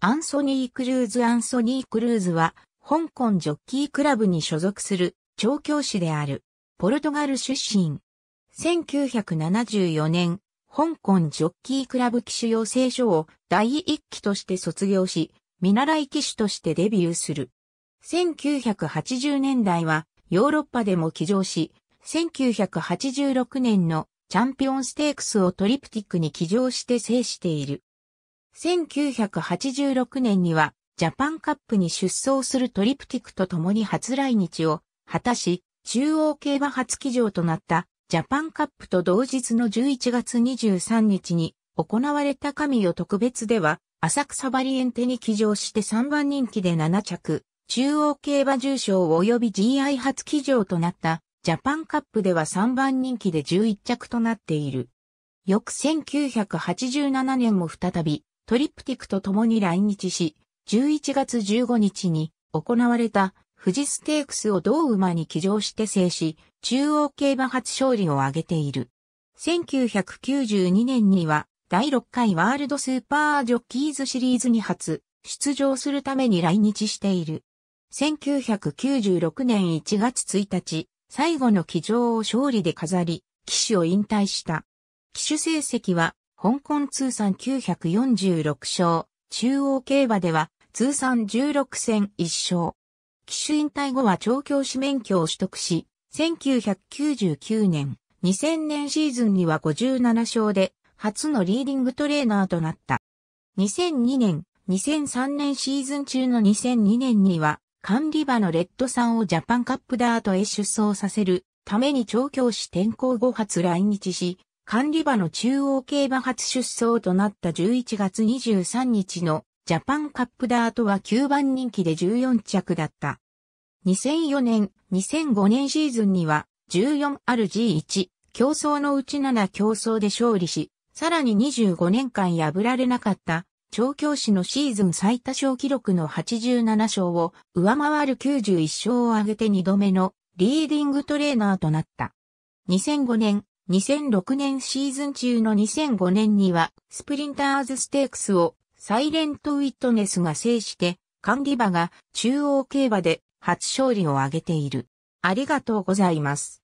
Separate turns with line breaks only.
アンソニー・クルーズ・アンソニー・クルーズは、香港ジョッキークラブに所属する調教師である、ポルトガル出身。1974年、香港ジョッキークラブ騎手養成所を第一期として卒業し、見習い騎手としてデビューする。1980年代はヨーロッパでも騎乗し、1986年のチャンピオンステークスをトリプティックに騎乗して制している。1986年にはジャパンカップに出走するトリプティクと共に初来日を果たし、中央競馬初騎乗となったジャパンカップと同日の11月23日に行われた神代特別では、浅草バリエンテに騎乗して3番人気で7着、中央競馬重賞及び GI 初騎乗となったジャパンカップでは3番人気で11着となっている。翌1987年も再びトリプティクと共に来日し、11月15日に行われた富士ステークスを同馬に騎乗して制し、中央競馬初勝利を挙げている。1992年には第6回ワールドスーパージョッキーズシリーズに初出場するために来日している。1996年1月1日、最後の騎乗を勝利で飾り、騎手を引退した。騎手成績は香港通算946勝、中央競馬では通算16戦1勝。騎手引退後は調教師免許を取得し、1999年、2000年シーズンには57勝で、初のリーディングトレーナーとなった。2002年、2003年シーズン中の2002年には、管理場のレッドさんをジャパンカップダートへ出走させるために調教師転校後初来日し、管理場の中央競馬初出走となった11月23日のジャパンカップダートは9番人気で14着だった。2004年、2005年シーズンには 14RG1 競争のうち7競争で勝利し、さらに25年間破られなかった調教師のシーズン最多勝記録の87勝を上回る91勝を挙げて2度目のリーディングトレーナーとなった。2005年、2006年シーズン中の2005年には、スプリンターズステークスを、サイレントウィットネスが制して、カンディバが中央競馬で初勝利を挙げている。ありがとうございます。